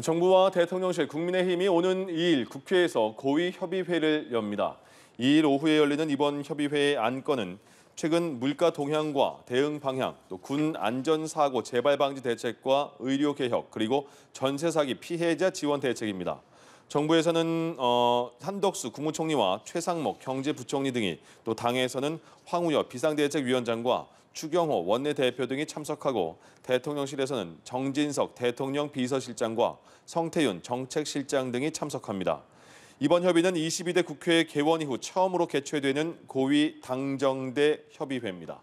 정부와 대통령실 국민의힘이 오는 2일 국회에서 고위협의회를 엽니다. 2일 오후에 열리는 이번 협의회의 안건은 최근 물가 동향과 대응 방향, 또 군 안전사고 재발 방지 대책과 의료 개혁, 그리고 전세 사기 피해자 지원 대책입니다. 정부에서는 어, 한덕수 국무총리와 최상목 경제부총리 등이 또 당에서는 황우여 비상대책위원장과 추경호 원내대표 등이 참석하고 대통령실에서는 정진석 대통령 비서실장과 성태윤 정책실장 등이 참석합니다. 이번 협의는 22대 국회 개원 이후 처음으로 개최되는 고위 당정대 협의회입니다.